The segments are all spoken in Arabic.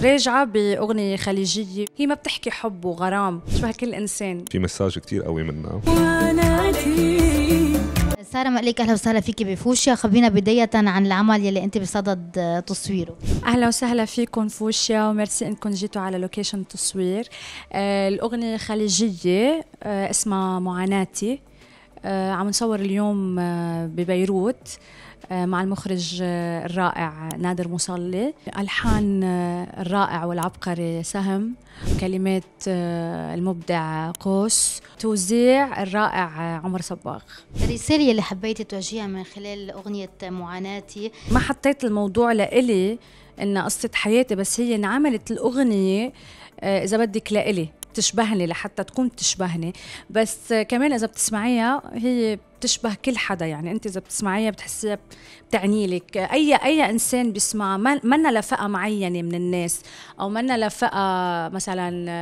راجعة بأغنية خليجية هي ما بتحكي حب وغرام شبه كل إنسان في مساج كتير قوي منها سارة مقليك أهلا وسهلا فيكي بفوشيا خبينا بداية عن العمل يلي أنت بصدد آه، تصويره أهلا وسهلا فيكم فوشيا وميرسي أنكم جيتوا على لوكيشن التصوير آه، الأغنية خليجية آه، اسمها معاناتي عم نصور اليوم ببيروت آه، مع المخرج آه، الرائع نادر مصلي الحان آه، الرائع والعبقري سهم كلمات المبدع قوس توزيع الرائع عمر صباغ الرسالة اللي حبيتي توجهيها من خلال أغنية معاناتي ما حطيت الموضوع لإلي إن قصة حياتي بس هي انعملت الأغنية إذا بدك لإلي تشبهني لحتى تكون تشبهني بس كمان اذا بتسمعيها هي بتشبه كل حدا يعني انت اذا بتسمعيها بتحسيها بتعني لك اي اي انسان بيسمع لنا لفئه معينه من الناس او لنا لفئه مثلا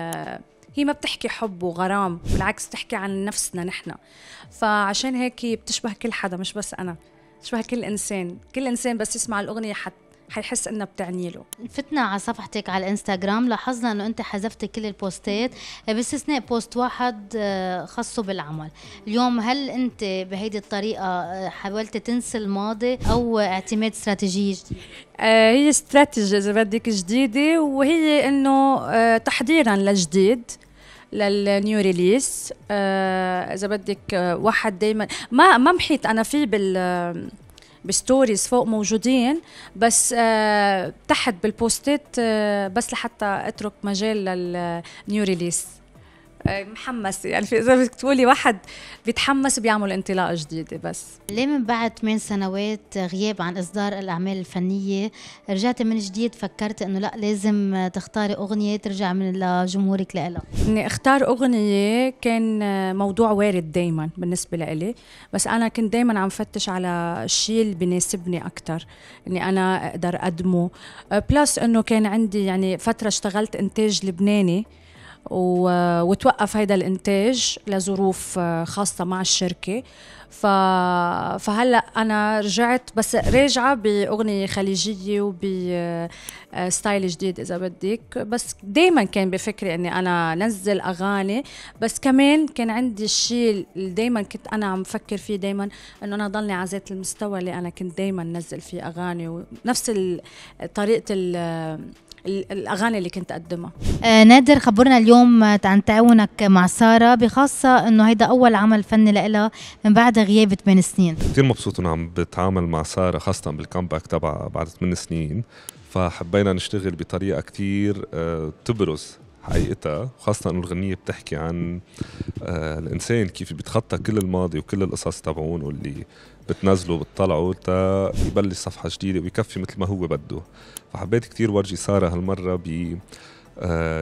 هي ما بتحكي حب وغرام بالعكس بتحكي عن نفسنا نحن فعشان هيك بتشبه كل حدا مش بس انا بتشبه كل انسان كل انسان بس يسمع الاغنيه حتى حيحس انه بتعني له فتنا على صفحتك على الانستغرام لاحظنا انه انت حذفتي كل البوستات باستثناء بوست واحد آه، خاصه بالعمل اليوم هل انت بهيدي الطريقه آه، حاولت تنسي الماضي او اعتماد استراتيجيه جديده آه، هي استراتيجي اذا بدك جديده وهي انه تحضيرا للجديد للنيو ريليس اذا بدك واحد دائما ما ما محيط انا فيه بال بستوريز فوق موجودين بس آه، تحت بالبوستات آه، بس لحتى اترك مجال للنيو ريليس آه، آه، محمسه يعني في اذا بدك تقولي واحد بيتحمس وبيعمل انطلاقه جديده بس ليه من بعد ثمان سنوات غياب عن اصدار الاعمال الفنيه رجعت من جديد فكرت انه لا لازم تختاري اغنيه ترجع من لجمهورك لها اني اختار اغنيه كان موضوع وارد دائما بالنسبه لإلي بس انا كنت دائما عم فتش على الشيء اللي بيناسبني اكثر اني انا اقدر اقدمه آه، بلس انه كان عندي يعني فتره اشتغلت انتاج لبناني وتوقف هيدا الانتاج لظروف آه، خاصه مع الشركه ف... فهلا انا رجعت بس راجعه باغنيه خليجيه وبستايل آه، جديد اذا بدك بس دائما كان بفكري اني انا نزل اغاني بس كمان كان عندي الشيء اللي دائما كنت انا عم فكر فيه دائما انه انا ضلني على ذات المستوى اللي انا كنت دائما نزل فيه اغاني ونفس طريقه الاغاني اللي كنت اقدمها آه نادر خبرنا اليوم عن تعاونك مع ساره بخاصه انه هيدا اول عمل فني لها من بعد غياب 8 سنين كثير مبسوط انه عم بتعامل مع ساره خاصه بالكامباك تبعها بعد 8 سنين فحبينا نشتغل بطريقه كثير آه، تبرز حقيقتها خاصة انه الغنية بتحكي عن آه، الإنسان كيف بيتخطى كل الماضي وكل القصص تبعونه واللي بتنزله بتطلعه تا يبلش صفحة جديدة ويكفي مثل ما هو بده فحبيت كتير ورجي سارة هالمرة ب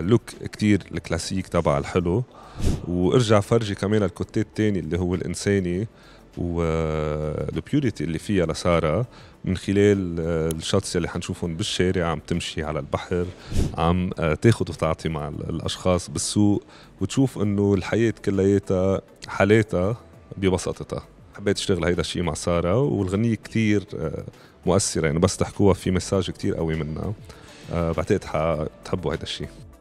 لوك آه، كتير الكلاسيك تبع الحلو وارجع فرجي كمان الكوتيت الثاني اللي هو الانساني والبيوريتي آه، اللي فيها لسارة من خلال آه، الشاتس اللي حنشوفهم بالشارع عم تمشي على البحر عم تاخد وتعطي مع الاشخاص بالسوق وتشوف انه الحياه كلياتها حالاتها ببساطتها حبيت اشتغل هيدا الشيء مع ساره والغنيه كثير مؤثره يعني بس تحكوها في مساج كثير قوي منها آه، بعتقد حتحبوا هذا الشيء